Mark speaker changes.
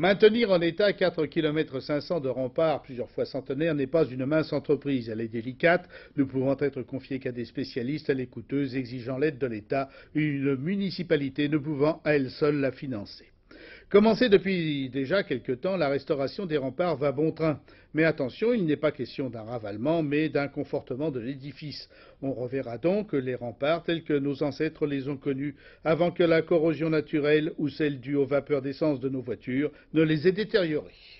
Speaker 1: Maintenir en état 4 km 500 de remparts plusieurs fois centenaires n'est pas une mince entreprise. Elle est délicate, ne pouvant être confiée qu'à des spécialistes, elle est coûteuse, exigeant l'aide de l'État, une municipalité ne pouvant à elle seule la financer. Commencé depuis déjà quelque temps, la restauration des remparts va bon train. Mais attention, il n'est pas question d'un ravalement, mais d'un confortement de l'édifice. On reverra donc les remparts tels que nos ancêtres les ont connus, avant que la corrosion naturelle ou celle due aux vapeurs d'essence de nos voitures ne les ait détériorés.